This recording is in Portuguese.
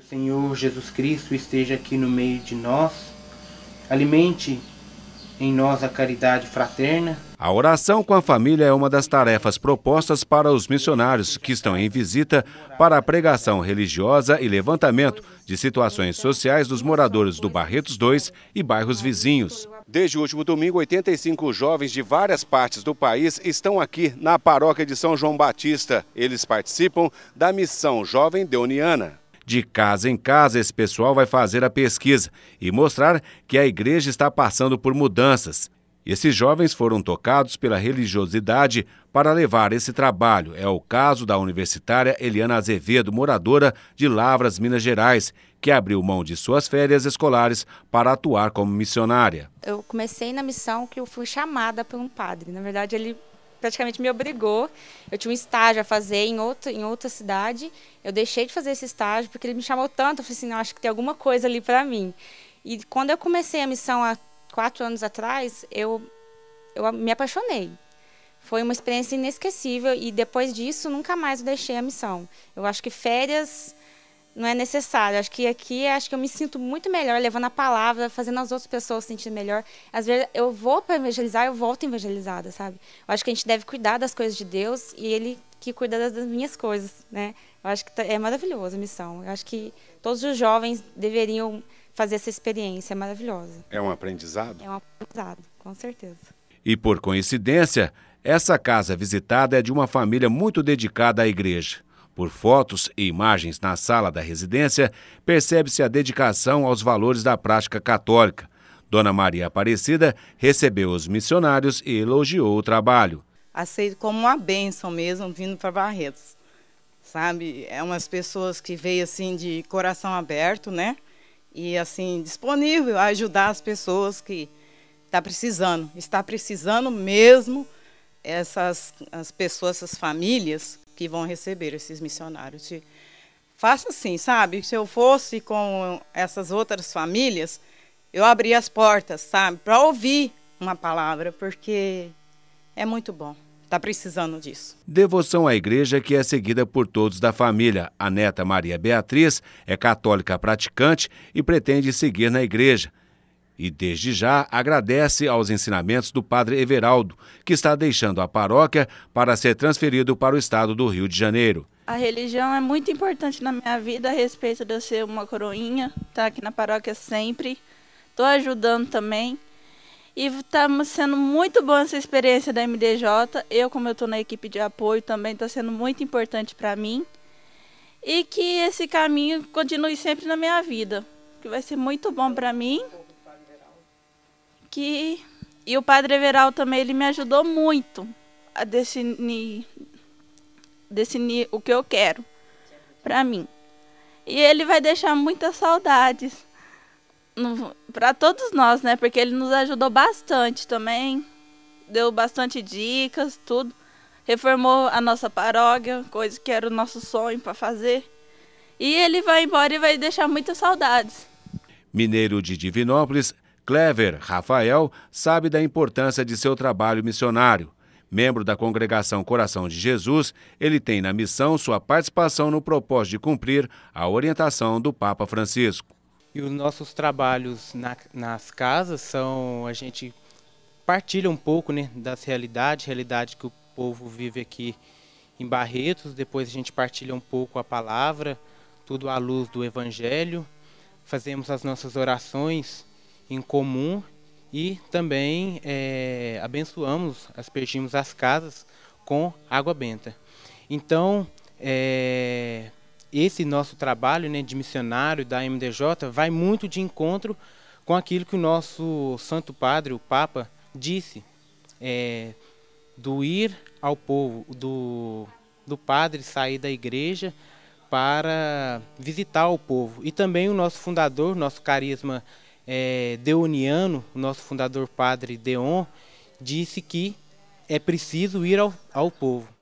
Que o Senhor Jesus Cristo esteja aqui no meio de nós, alimente em nós a caridade fraterna. A oração com a família é uma das tarefas propostas para os missionários que estão em visita para a pregação religiosa e levantamento de situações sociais dos moradores do Barretos 2 e bairros vizinhos. Desde o último domingo, 85 jovens de várias partes do país estão aqui na paróquia de São João Batista. Eles participam da missão Jovem Deoniana. De casa em casa, esse pessoal vai fazer a pesquisa e mostrar que a igreja está passando por mudanças. Esses jovens foram tocados pela religiosidade para levar esse trabalho. É o caso da universitária Eliana Azevedo, moradora de Lavras, Minas Gerais, que abriu mão de suas férias escolares para atuar como missionária. Eu comecei na missão que eu fui chamada por um padre. Na verdade, ele praticamente me obrigou. Eu tinha um estágio a fazer em, outro, em outra cidade. Eu deixei de fazer esse estágio porque ele me chamou tanto. Eu falei assim, acho que tem alguma coisa ali para mim. E quando eu comecei a missão há quatro anos atrás, eu, eu me apaixonei. Foi uma experiência inesquecível e depois disso nunca mais eu deixei a missão. Eu acho que férias não é necessário. Acho que aqui acho que eu me sinto muito melhor levando a palavra, fazendo as outras pessoas se sentir melhor. Às vezes eu vou para evangelizar, eu volto evangelizada, sabe? Eu acho que a gente deve cuidar das coisas de Deus e Ele que cuida das, minhas coisas, né? Eu acho que tá, é maravilhosa a missão. Eu acho que todos os jovens deveriam fazer essa experiência É maravilhosa. É um aprendizado? É um aprendizado, com certeza. E por coincidência, essa casa visitada é de uma família muito dedicada à igreja. Por fotos e imagens na sala da residência, percebe-se a dedicação aos valores da prática católica. Dona Maria Aparecida recebeu os missionários e elogiou o trabalho. Aceito como uma bênção mesmo vindo para Barretos. Sabe, é umas pessoas que veio assim de coração aberto, né? E assim disponível a ajudar as pessoas que tá precisando, está precisando mesmo essas as pessoas, essas famílias que vão receber esses missionários. Faça assim, sabe? Se eu fosse com essas outras famílias, eu abri as portas, sabe? Para ouvir uma palavra, porque é muito bom. Está precisando disso. Devoção à igreja que é seguida por todos da família. A neta Maria Beatriz é católica praticante e pretende seguir na igreja e desde já agradece aos ensinamentos do padre Everaldo, que está deixando a paróquia para ser transferido para o estado do Rio de Janeiro. A religião é muito importante na minha vida, a respeito de eu ser uma coroinha, tá aqui na paróquia sempre, estou ajudando também. E está sendo muito boa essa experiência da MDJ. Eu, como eu estou na equipe de apoio, também está sendo muito importante para mim. E que esse caminho continue sempre na minha vida, que vai ser muito bom para mim que e o Padre Everal também ele me ajudou muito a definir definir o que eu quero para mim. E ele vai deixar muitas saudades para todos nós, né? Porque ele nos ajudou bastante também, deu bastante dicas, tudo. Reformou a nossa paróquia, coisa que era o nosso sonho para fazer. E ele vai embora e vai deixar muitas saudades. Mineiro de Divinópolis Clever Rafael sabe da importância de seu trabalho missionário. Membro da congregação Coração de Jesus, ele tem na missão sua participação no propósito de cumprir a orientação do Papa Francisco. E os nossos trabalhos na, nas casas são a gente partilha um pouco né, das realidades, realidade que o povo vive aqui em Barretos. Depois a gente partilha um pouco a palavra, tudo à luz do Evangelho. Fazemos as nossas orações em comum e também é, abençoamos, aspergimos as casas com água benta. Então, é, esse nosso trabalho né, de missionário da MDJ vai muito de encontro com aquilo que o nosso Santo Padre, o Papa, disse, é, do ir ao povo, do, do padre sair da igreja para visitar o povo. E também o nosso fundador, nosso carisma é, Deoniano, o nosso fundador padre Deon, disse que é preciso ir ao, ao povo.